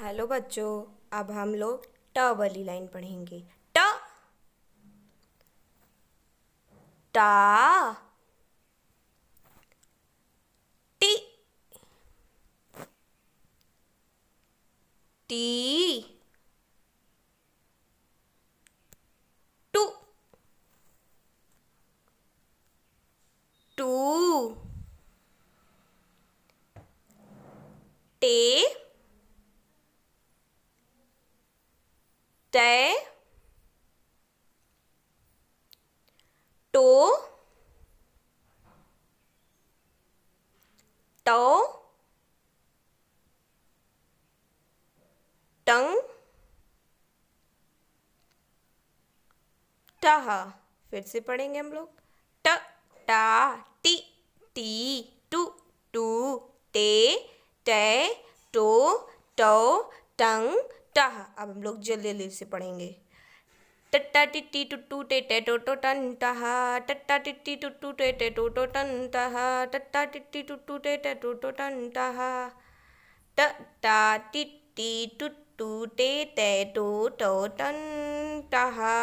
hello बच्चों अब हम लोग ट वाली लाइन पढ़ेंगे ट टा टी टी टू टू टे तय टो टो टंग टह फिर से पढ़ेंगे हम लोग ट टा टी टी टू टू टे टे टो टो टंग टह अब हम लोग जल्दी जल्दी से पढ़ेंगे टट्टा टिट्टी टुट्टू टेटे टोटो टन टहा टट्टा टिट्टी टुट्टू टेटे टोटो टन टहा टट्टा टिट्टी टुट्टू टो टोटो टन टहा टट्टा टिट्टी टुट्टू टो टोटो टन टहा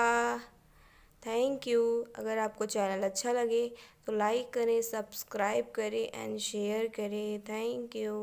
थैंक यू अगर आपको चैनल अच्छा लगे तो लाइक करें सब्सक्राइब करें एंड शेयर करें थैंक यू